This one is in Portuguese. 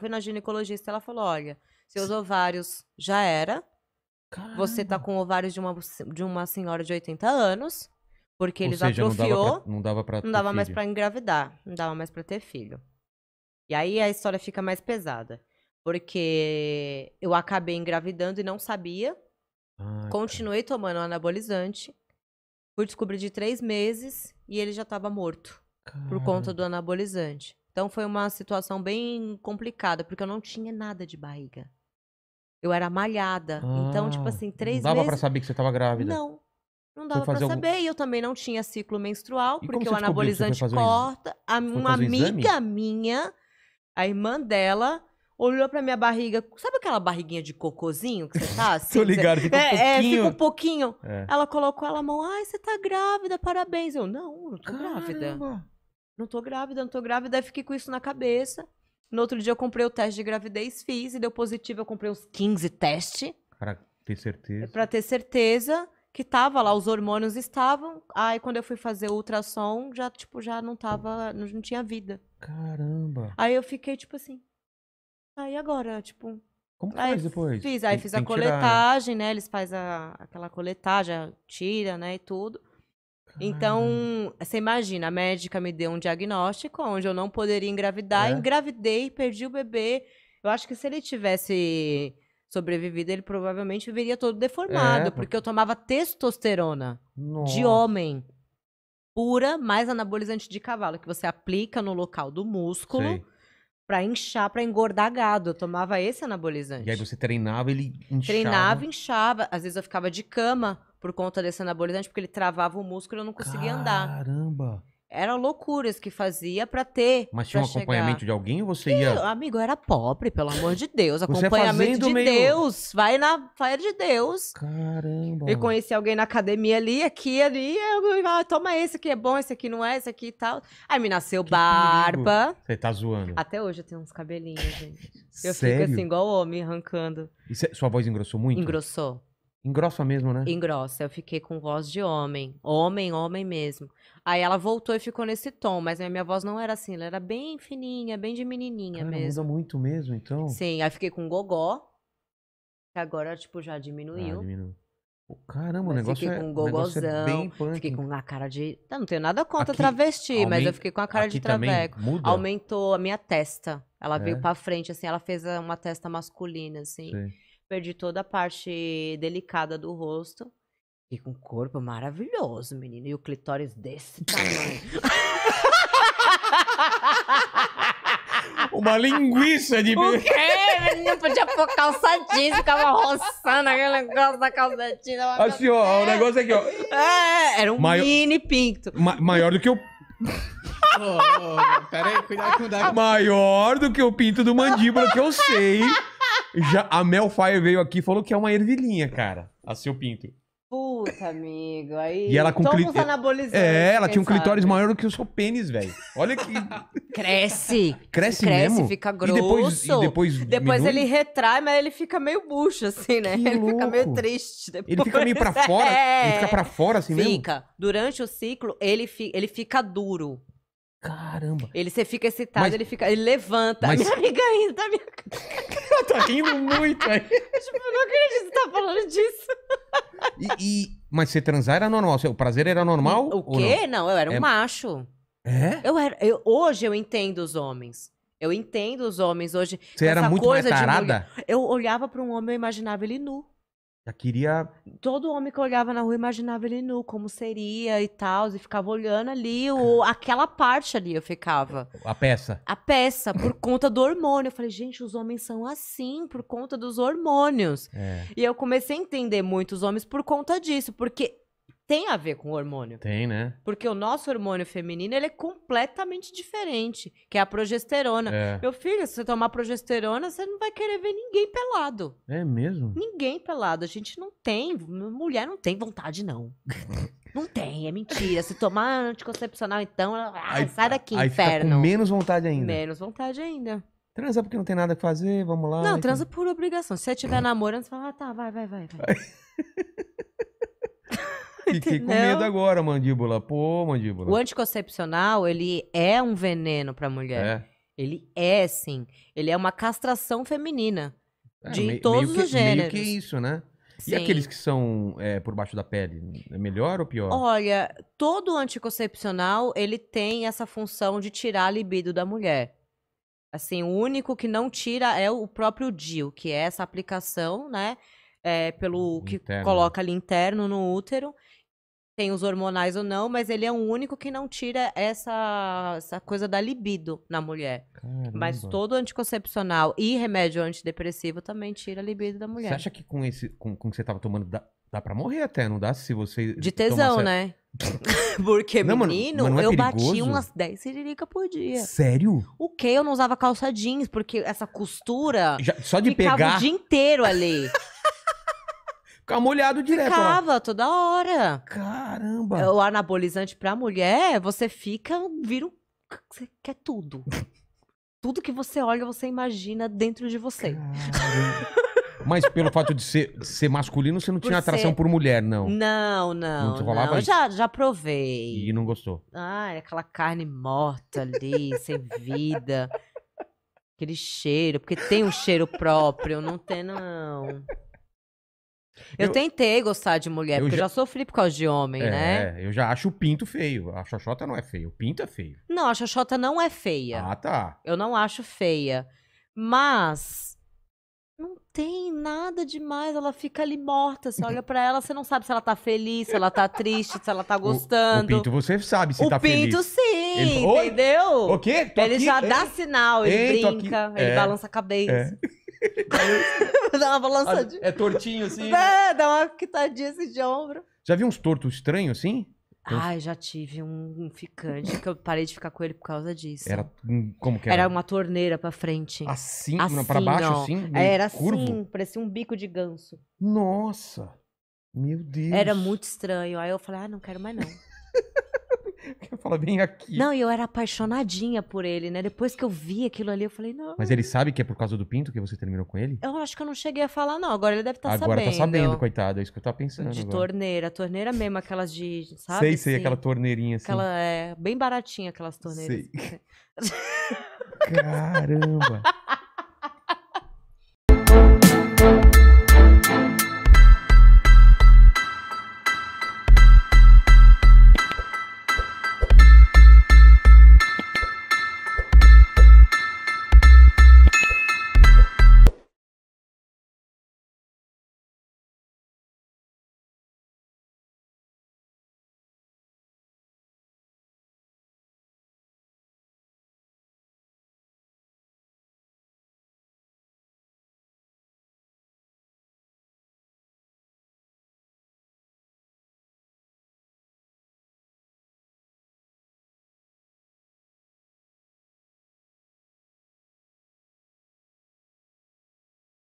fui na ginecologista, ela falou: olha, seus ovários já era. Caramba. Você tá com ovários de uma, de uma senhora de 80 anos, porque Ou eles seja, atrofiou. Não dava, pra, não dava, pra não dava mais para engravidar, não dava mais para ter filho. E aí a história fica mais pesada. Porque eu acabei engravidando e não sabia. Ai, continuei cara. tomando anabolizante. Fui descobrir de três meses e ele já estava morto. Caramba. Por conta do anabolizante. Então foi uma situação bem complicada, porque eu não tinha nada de barriga. Eu era malhada. Ah, então, tipo ah, assim, três não dava meses. Dava pra saber que você tava grávida? Não. Não dava pra saber. E eu também não tinha ciclo menstrual, e porque o anabolizante corta. A, uma amiga minha, a irmã dela, olhou pra minha barriga. Sabe aquela barriguinha de cocôzinho que você tá assim? Tô ligado, fica é, um pouquinho. É, fica um pouquinho. É. Ela colocou ela a mão, ai, você tá grávida, parabéns. Eu, não, não tô Caramba. grávida. Não tô grávida, não tô grávida. Aí fiquei com isso na cabeça. No outro dia eu comprei o teste de gravidez, fiz e deu positivo. Eu comprei uns 15 testes. Pra ter certeza. Pra ter certeza que tava lá, os hormônios estavam. Aí quando eu fui fazer o ultrassom, já, tipo, já não tava, não tinha vida. Caramba. Aí eu fiquei, tipo assim. Aí ah, agora, tipo. Como que aí faz depois? Fiz, aí tem, fiz a coletagem, tirar... né? Eles fazem a, aquela coletagem, tira, né, e tudo. Então, ah. você imagina, a médica me deu um diagnóstico onde eu não poderia engravidar, é? engravidei, perdi o bebê. Eu acho que se ele tivesse sobrevivido, ele provavelmente viria todo deformado, é, porque eu tomava testosterona Nossa. de homem pura, mais anabolizante de cavalo, que você aplica no local do músculo para inchar, para engordar gado. Eu tomava esse anabolizante. E aí você treinava, ele inchava. Treinava, inchava. Às vezes eu ficava de cama por conta desse anabolizante, porque ele travava o músculo e eu não conseguia Caramba. andar. Caramba! Era loucuras que fazia para ter. Mas tinha um chegar. acompanhamento de alguém ou você ia. Eu, amigo, eu era pobre, pelo amor de Deus. É acompanhamento de meio... Deus. Vai na vai de Deus. Caramba. Eu conheci alguém na academia ali, aqui, ali. Eu, ah, toma esse aqui é bom, esse aqui não é, esse aqui e tal. Aí me nasceu que barba. Perigo. Você tá zoando. Até hoje eu tenho uns cabelinhos, gente. Eu Sério? fico assim, igual homem, arrancando. E cê, sua voz engrossou muito? Engrossou. Engrossa mesmo, né? Engrossa. Eu fiquei com voz de homem. Homem, homem mesmo. Aí ela voltou e ficou nesse tom, mas a minha voz não era assim. Ela era bem fininha, bem de menininha Cara, mesmo. Muda muito mesmo, então? Sim. Aí fiquei com gogó. Que agora, tipo, já diminuiu. Ah, diminuiu. Caramba, o negócio fiquei é, com um gogozão, é fiquei com a cara de... Eu não tenho nada contra aqui, travesti, mas eu fiquei com a cara aqui de traveco. Aumentou a minha testa. Ela é. veio pra frente, assim, ela fez ah, uma testa masculina, assim. Sim. Perdi toda a parte delicada do rosto. E com um corpo maravilhoso, menino. E o clitóris desse é. tamanho. Uma linguiça de... O quê? Menino podia pôr calça jeans, ficava roçando aquele negócio da calça jeans. Assim, ó, o negócio é aqui, ó. É, era um Maior... mini pinto. Ma maior do que o... oh, oh, pera aí, cuidado com o Maior do que o pinto do mandíbula, que eu sei. Já, a Fire veio aqui e falou que é uma ervilhinha, cara. A seu pinto. Puta, amigo. Aí. E ela com então clit... É, ela tinha um clitóris maior do que o seu pênis, velho. Olha que. Cresce. Cresce, Cresce mesmo. fica grosso. E depois, e depois, depois ele retrai, mas ele fica meio bucho, assim, né? Que ele louco. fica meio triste. Depois. Ele fica meio pra fora. É. Ele fica pra fora, assim fica. mesmo? Fica. Durante o ciclo, ele, fi... ele fica duro. Caramba. Ele você fica excitado, mas... ele fica. Ele levanta. Mas... Minha amiga ainda, minha. tá rindo muito aí. Tipo, eu não acredito que você tá falando disso. E, e- mas você transar era normal? O prazer era normal? O ou quê? Não? eu era um É- macho. É? Eu era, eu- hoje eu entendo os homens. Eu entendo os homens hoje. Você era muito mais tarada? Eu olhava pra um homem e imaginava ele nu. Já queria. Todo homem que olhava na rua imaginava ele nu, como seria e tal, e ficava olhando ali, o, é. aquela parte ali eu ficava. A peça. A peça, por conta do hormônio. Eu falei, gente, os homens são assim, por conta dos hormônios. É. E eu comecei a entender muito os homens por conta disso, porque tem a ver com o hormônio. Tem, né? Porque o nosso hormônio feminino, ele é completamente diferente, que é a progesterona. É. Meu filho, se você tomar progesterona, você não vai querer ver ninguém pelado. É mesmo? Ninguém pelado. A gente não tem, mulher não tem vontade, não. não tem, é mentira. Se tomar anticoncepcional, então, ai, ah, sai daqui, aí inferno. com menos vontade ainda. Menos vontade ainda. Transa porque não tem nada que fazer, vamos lá. Não, então. transa então. por obrigação. Se você tiver namorando, você fala, ah, tá, vai, vai, vai. vai. Fiquei com medo agora, mandíbula. Pô, mandíbula. O anticoncepcional, ele é um veneno pra mulher. É. Ele é, sim. Ele é uma castração feminina. É, de meio, todos meio que, os gêneros. Meio que isso, né? Sim. E aqueles que são é, por baixo da pele, é melhor ou pior? Olha, todo anticoncepcional, ele tem essa função de tirar a libido da mulher. Assim, o único que não tira é o próprio DIU, que é essa aplicação, né? É, pelo hum, que né? coloca ali interno no útero tem os hormonais ou não, mas ele é o único que não tira essa, essa coisa da libido na mulher. Caramba. Mas todo anticoncepcional e remédio antidepressivo também tira a libido da mulher. Você acha que com esse com, com que você tava tomando dá, dá pra morrer até, não dá? Se você. De tesão, tomar... né? Porque, não, menino, mano, é eu bati umas 10 siririca por dia. Sério? O que? Eu não usava calça jeans, porque essa costura. Já, só de ficava pegar. o dia inteiro ali. Ficava molhado direto. Ficava lá. toda hora. Caramba. É, o anabolizante pra mulher, você fica, vira um... Você quer tudo. tudo que você olha, você imagina dentro de você. Mas pelo fato de ser, ser masculino, você não por tinha atração ser... por mulher, não? Não, não. Não, não. Eu já, já provei. E não gostou? Ah, aquela carne morta ali, sem vida. Aquele cheiro, porque tem um cheiro próprio, não tem, não. Eu, eu, tentei gostar de mulher, eu porque já... eu já sofri por causa de homem, é, né? É, eu já acho o pinto feio. A xoxota não é feia, o pinto é feio. Não, a xoxota não é feia. Ah, tá. Eu não acho feia. Mas não tem nada demais, ela fica ali morta. Você olha para ela, você não sabe se ela tá feliz, se ela tá triste, se ela tá gostando. O, o pinto você sabe se o tá pinto, feliz. O pinto sim, ele... entendeu? O quê? Tô ele aqui, já ei, é? dá sinal, ele ei, brinca, ele é, balança a cabeça. É. dá uma balançadinha. É tortinho assim? É, dá uma quitadinha assim de ombro. Já viu uns tortos estranhos assim? Ai, já tive um, ficante que eu parei de ficar com ele por causa disso. Era como que era? Era uma torneira pra frente. Assim, assim não, pra baixo, assim? É, era curvo. assim, parecia um bico de ganso. Nossa! Meu Deus! Era muito estranho. Aí eu falei, ah, não quero mais não fala bem aqui. Não, e eu era apaixonadinha por ele, né? Depois que eu vi aquilo ali, eu falei, não. Mas ele sabe que é por causa do pinto que você terminou com ele? Eu acho que eu não cheguei a falar, não. Agora ele deve estar tá, tá sabendo. Agora tá sabendo, coitado. É isso que eu tava pensando. De agora. torneira. Torneira mesmo, aquelas de. Sabe? Sei, sei, assim? aquela torneirinha assim. Aquela, é, bem baratinha aquelas torneiras. Sei. Caramba!